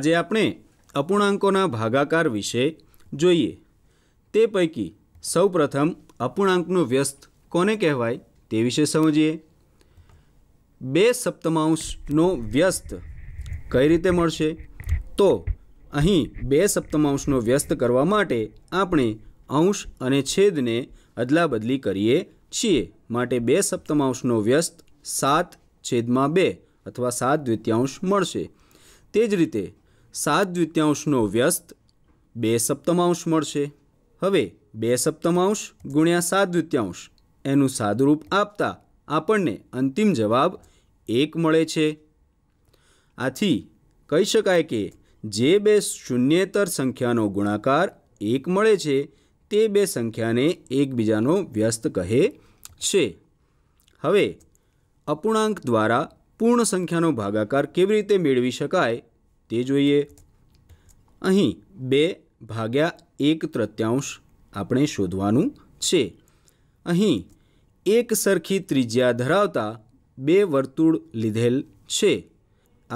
આજે આપણે અપૂર્ણાંકોના ભાગાકાર વિશે જોઈએ તે પૈકી સૌપ્રથમ અપૂર્ણાંકનો વ્યસ્ત કોને કહેવાય તે વિશે સમજીએ બે સપ્તમાંશનો વ્યસ્ત કઈ રીતે મળશે તો અહીં બે સપ્તમાંશનો વ્યસ્ત કરવા માટે આપણે અંશ અને છેદને અદલાબદલી કરીએ છીએ માટે બે સપ્તમાંશનો વ્યસ્ત સાત છેદમાં બે અથવા સાત દ્વિતીયાંશ મળશે તે જ રીતે સાત દ્વિત્યાંશનો વ્યસ્ત બે સપ્તમાંશ મળશે હવે બે સપ્તમાંશ ગુણ્યા સાત દ્વિત્યાંશ એનું સાદુરૂપ આપતા આપણને અંતિમ જવાબ એક મળે છે આથી કહી શકાય કે જે બે શૂન્યેતર સંખ્યાનો ગુણાકાર એક મળે છે તે બે સંખ્યાને એકબીજાનો વ્યસ્ત કહે છે હવે અપૂર્ણાંક દ્વારા પૂર્ણ સંખ્યાનો ભાગાકાર કેવી રીતે મેળવી શકાય તે જોઈએ અહીં બે ભાગ્યા એક તૃત્યાંશ આપણે શોધવાનું છે અહીં એક સરખી ત્રિજ્યા ધરાવતા બે વર્તુળ લીધેલ છે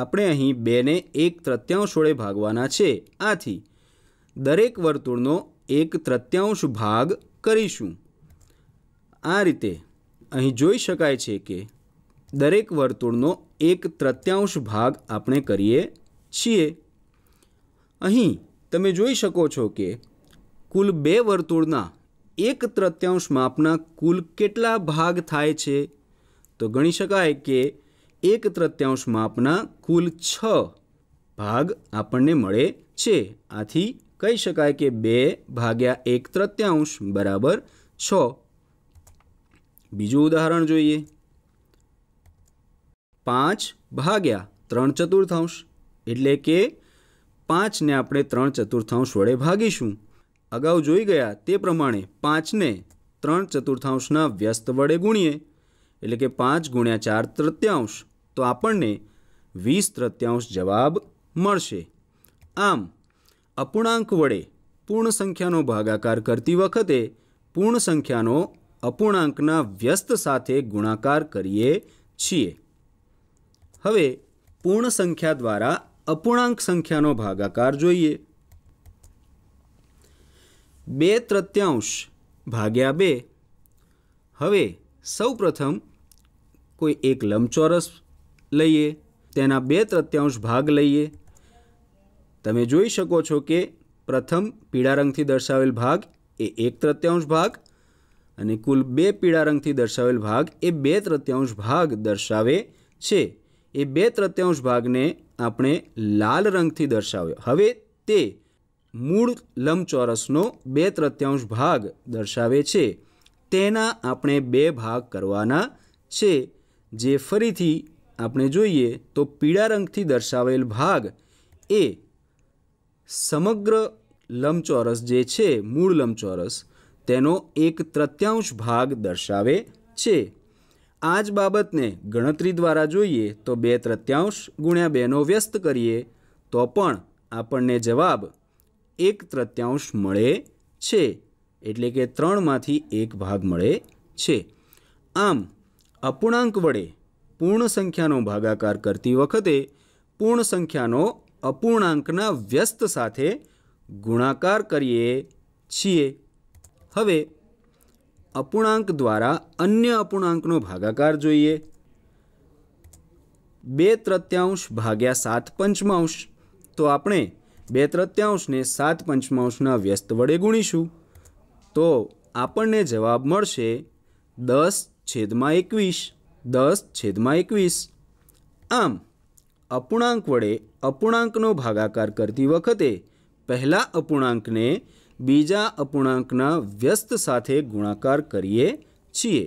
આપણે અહીં બેને એક તૃત્યાંશ વડે ભાગવાના છે આથી દરેક વર્તુળનો એક તૃત્યાંશ ભાગ કરીશું આ રીતે અહીં જોઈ શકાય છે કે દરેક વર્તુળનો એક તૃત્યાંશ ભાગ આપણે કરીએ છીએ અહીં તમે જોઈ શકો છો કે કુલ બે વર્તુળના એક તૃત્યાંશ માપના કુલ કેટલા ભાગ થાય છે તો ગણી શકાય કે એક તૃત્યાંશ માપના કુલ છ ભાગ આપણને મળે છે આથી કહી શકાય કે બે ભાગ્યા એક તૃત્યાંશ બરાબર છ બીજું ઉદાહરણ જોઈએ પાંચ ભાગ્યા ત્રણ ચતુર્થાંશ એટલે કે પાંચને આપણે ત્રણ ચતુર્થાંશ વડે ભાગીશું અગાઉ જોઈ ગયા તે પ્રમાણે પાંચને ત્રણ ચતુર્થાંશના વ્યસ્ત વડે ગુણીએ એટલે કે પાંચ ગુણ્યા ચાર તૃત્યાંશ તો આપણને વીસ તૃત્યાંશ જવાબ મળશે આમ અપૂર્ણાંક વડે પૂર્ણ સંખ્યાનો ભાગાકાર કરતી વખતે પૂર્ણ સંખ્યાનો અપૂર્ણાંકના વ્યસ્ત સાથે ગુણાકાર કરીએ છીએ હવે પૂર્ણ સંખ્યા દ્વારા અપૂર્ણાંક સંખ્યાનો ભાગાકાર જોઈએ બે તૃત્યાંશ ભાગ્યા બે હવે સૌપ્રથમ કોઈ એક લંબચોરસ લઈએ તેના બે તૃત્યાંશ ભાગ લઈએ તમે જોઈ શકો છો કે પ્રથમ પીળા રંગથી દર્શાવેલ ભાગ એ એક તૃત્યાંશ ભાગ અને કુલ બે પીળા રંગથી દર્શાવેલ ભાગ એ બે તૃત્યાંશ ભાગ દર્શાવે છે એ બે તૃત્યાંશ ભાગને આપણે લાલ રંગથી દર્શાવ્યો હવે તે મૂળ લંબચોરસનો બે તૃત્યાંશ ભાગ દર્શાવે છે તેના આપણે બે ભાગ કરવાના છે જે ફરીથી આપણે જોઈએ તો પીળા રંગથી દર્શાવેલ ભાગ એ સમગ્ર લંબચોરસ જે છે મૂળ લંબચોરસ તેનો એક તૃત્યાંશ ભાગ દર્શાવે છે આ જ બાબતને ગણતરી દ્વારા જોઈએ તો બે તૃત્યાંશ ગુણ્યા બેનો વ્યસ્ત કરીએ તો પણ આપણને જવાબ એક તૃત્યાંશ મળે છે એટલે કે ત્રણમાંથી એક ભાગ મળે છે આમ અપૂર્ણાંક વડે પૂર્ણ સંખ્યાનો ભાગાકાર કરતી વખતે પૂર્ણ સંખ્યાનો અપૂર્ણાંકના વ્યસ્ત સાથે ગુણાકાર કરીએ છીએ હવે અપૂર્ણાંક દ્વારા અન્ય અપૂર્ણાંકનો ભાગાકાર જોઈએ બે તૃત્યાંશ ભાગ્યા સાત પંચમાંશ તો આપણે બે તૃત્યાંશને સાત પંચમાંશના વ્યસ્ત વડે ગુણીશું તો આપણને જવાબ મળશે દસ છેદમાં એકવીસ દસ છેદમાં એકવીસ આમ અપૂર્ણાંક વડે અપૂર્ણાંકનો ભાગાકાર કરતી વખતે પહેલા અપૂર્ણાંકને બીજા અપૂર્ણાંકના વ્યસ્ત સાથે ગુણાકાર કરીએ છીએ